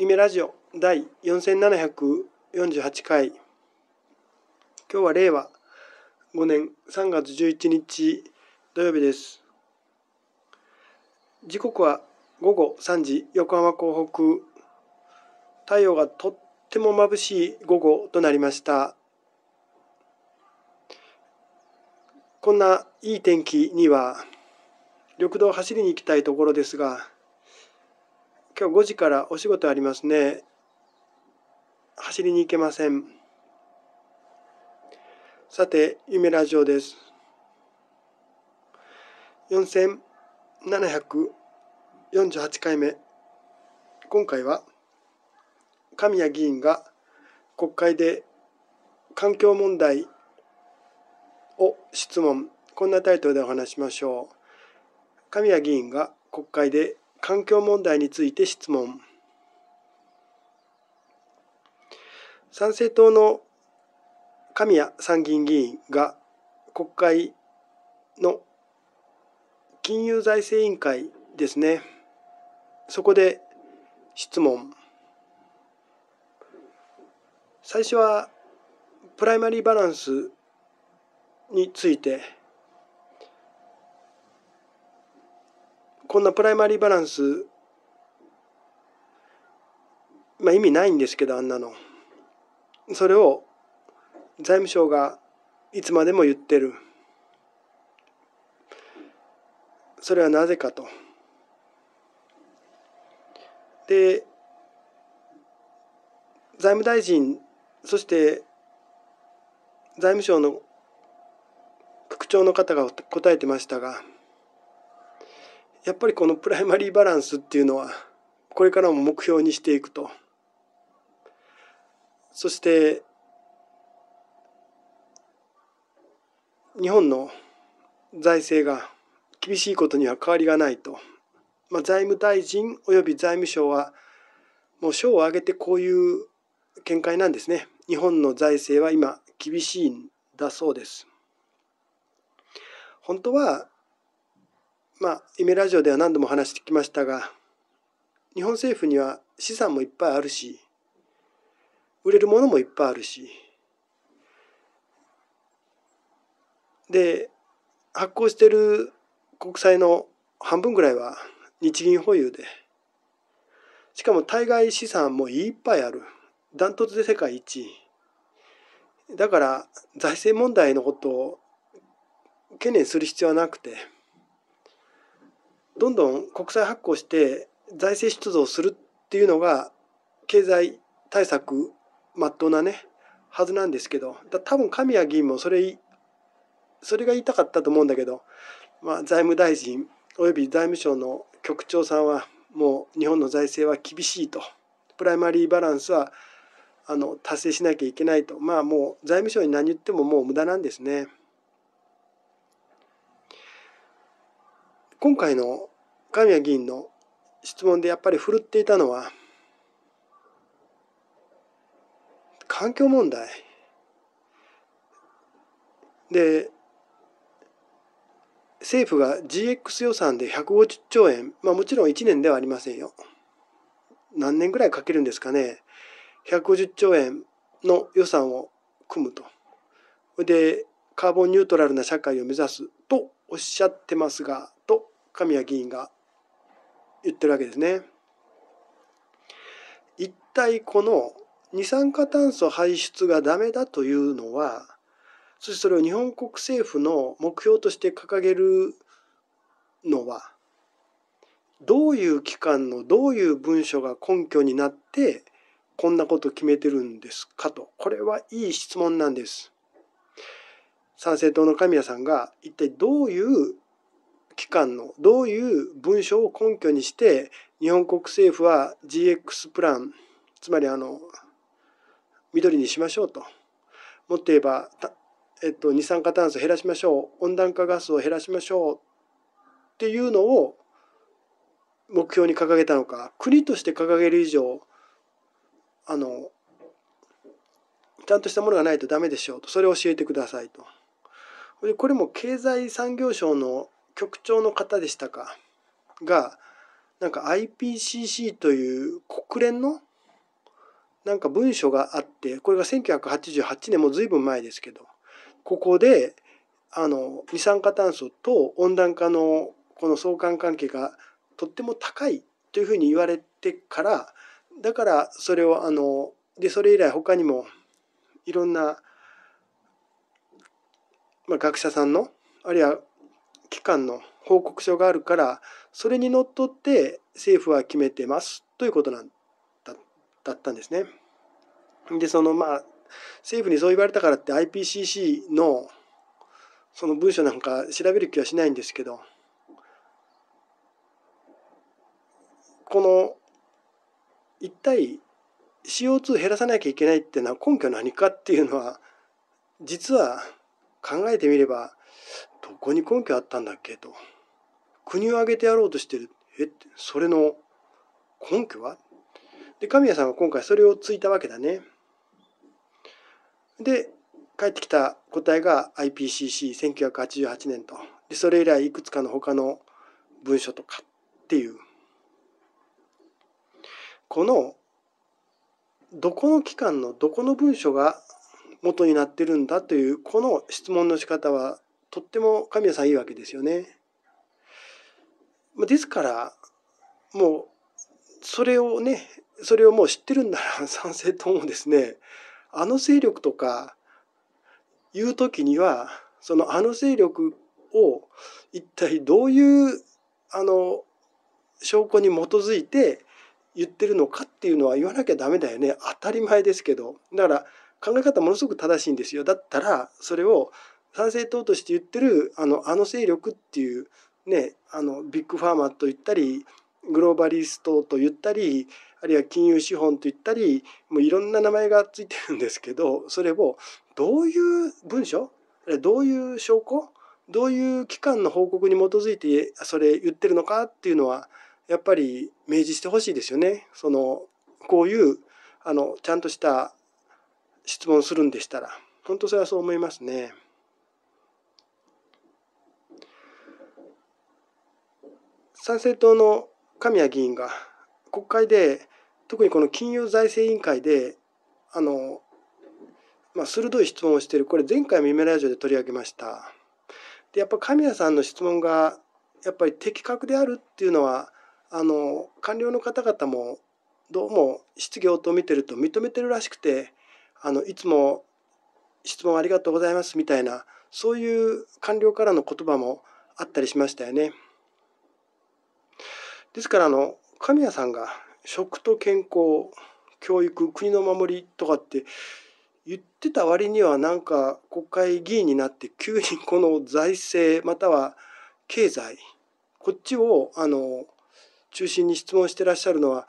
夢ラジオ第4748回今日は令和5年3月11日土曜日です時刻は午後3時横浜港北太陽がとっても眩しい午後となりましたこんないい天気には緑道を走りに行きたいところですが今日5時からお仕事ありますね。走りに行けません。さて、夢ラジオです。4748回目。今回は、神谷議員が国会で環境問題を質問、こんなタイトルでお話しましょう。神谷議員が国会で環境問題について質問参政党の神谷参議院議員が国会の金融財政委員会ですねそこで質問最初はプライマリーバランスについてこんなプライマリーバランス、まあ、意味ないんですけどあんなのそれを財務省がいつまでも言ってるそれはなぜかとで財務大臣そして財務省の副長の方が答えてましたがやっぱりこのプライマリーバランスっていうのはこれからも目標にしていくとそして日本の財政が厳しいことには変わりがないと、まあ、財務大臣及び財務省はもう省を挙げてこういう見解なんですね日本の財政は今厳しいんだそうです本当はまあ、イメラジオでは何度も話してきましたが、日本政府には資産もいっぱいあるし、売れるものもいっぱいあるし、で、発行してる国債の半分ぐらいは日銀保有で、しかも対外資産もいっぱいある。ダントツで世界一位。だから財政問題のことを懸念する必要はなくて、どんどん国債発行して財政出動するっていうのが経済対策まっとうなねはずなんですけど多分神谷議員もそれそれが言いたかったと思うんだけど、まあ、財務大臣および財務省の局長さんはもう日本の財政は厳しいとプライマリーバランスはあの達成しなきゃいけないとまあもう財務省に何言ってももう無駄なんですね。今回の神谷議員の質問でやっぱり振るっていたのは環境問題で政府が GX 予算で150兆円、まあ、もちろん1年ではありませんよ何年ぐらいかけるんですかね150兆円の予算を組むとでカーボンニュートラルな社会を目指すとおっしゃってますが神谷議員が言ってるわけですね。一体この二酸化炭素排出がダメだというのはそしてそれを日本国政府の目標として掲げるのはどういう機関のどういう文書が根拠になってこんなことを決めてるんですかとこれはいい質問なんです。参政党の神谷さんが一体どういう機関のどういう文書を根拠にして日本国政府は GX プランつまりあの緑にしましょうともっと言えば、えっと、二酸化炭素減らしましょう温暖化ガスを減らしましょうっていうのを目標に掲げたのか国として掲げる以上あのちゃんとしたものがないとダメでしょうとそれを教えてくださいと。これも経済産業省の局長の方でしたかがなんか IPCC という国連のなんか文書があってこれが1988年もう随分前ですけどここであの二酸化炭素と温暖化のこの相関関係がとっても高いというふうに言われてからだからそれをあのでそれ以来他にもいろんな、まあ、学者さんのあるいは機関の報告書があるからそれにのっとって政府は決めてますということなんだだったんですね。でそのまあ政府にそう言われたからって IPCC のその文書なんか調べる気はしないんですけどこの一体 CO2 減らさなきゃいけないっていうのは根拠何かっていうのは実は考えてみればどこに根拠あったんだっけと。国を挙げてやろうとしてる。え、それの根拠はで、神谷さんは今回それをついたわけだね。で、返ってきた答えが IPCC1988 年と。で、それ以来いくつかの他の文書とかっていう。この、どこの機関のどこの文書が元になってるんだという、この質問の仕方はとっても神谷さいいわけですよね。ですからもうそれをねそれをもう知ってるんなら 賛成ともですねあの勢力とか言う時にはそのあの勢力を一体どういうあの証拠に基づいて言ってるのかっていうのは言わなきゃダメだよね当たり前ですけどだから考え方ものすごく正しいんですよだったらそれを参政党として言ってるあのあの勢力っていう、ね、あのビッグファーマーと言ったりグローバリストと言ったりあるいは金融資本と言ったりもういろんな名前がついてるんですけどそれをどういう文書どういう証拠どういう機関の報告に基づいてそれ言ってるのかっていうのはやっぱり明示してほしいですよね。そのこういうあのちゃんとした質問するんでしたら本当それはそう思いますね。参政党の神谷議員が国会で特にこの金融財政委員会であの、まあ、鋭い質問をしているこれ前回ミメラジオで取り上げましたでやっぱ神谷さんの質問がやっぱり的確であるっていうのはあの官僚の方々もどうも質疑応答を見てると認めてるらしくてあのいつも質問ありがとうございますみたいなそういう官僚からの言葉もあったりしましたよね。ですからあの神谷さんが食と健康教育国の守りとかって言ってた割にはなんか国会議員になって急にこの財政または経済こっちをあの中心に質問してらっしゃるのは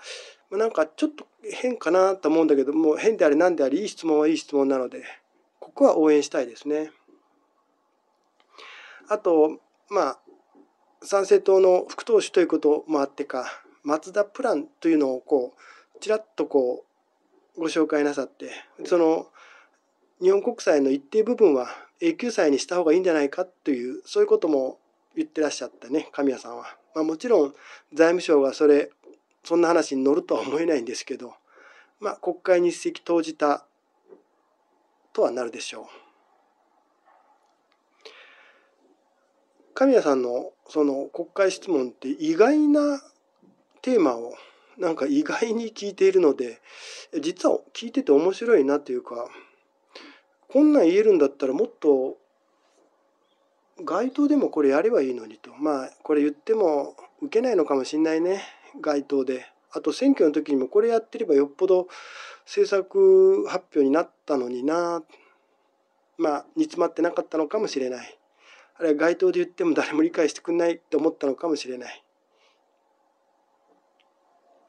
なんかちょっと変かなと思うんだけども変であれ何であれいい質問はいい質問なのでここは応援したいですね。あとまあ参政党の副党首ということもあってか松田プランというのをこうちらっとこうご紹介なさってその日本国債の一定部分は永久債にした方がいいんじゃないかというそういうことも言ってらっしゃったね神谷さんは。まあ、もちろん財務省がそれそんな話に乗るとは思えないんですけど、まあ、国会に一席投じたとはなるでしょう。神谷さんのその国会質問って意外なテーマをなんか意外に聞いているので実は聞いてて面白いなというかこんなん言えるんだったらもっと街頭でもこれやればいいのにとまあこれ言っても受けないのかもしんないね街頭であと選挙の時にもこれやってればよっぽど政策発表になったのになまあ煮詰まってなかったのかもしれないあるいは街頭で言っても誰も理解してくれないと思ったのかもしれない。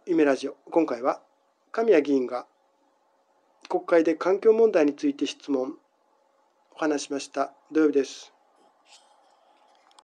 夢ラジオ今回は神谷議員が国会で環境問題について質問お話しました土曜日です。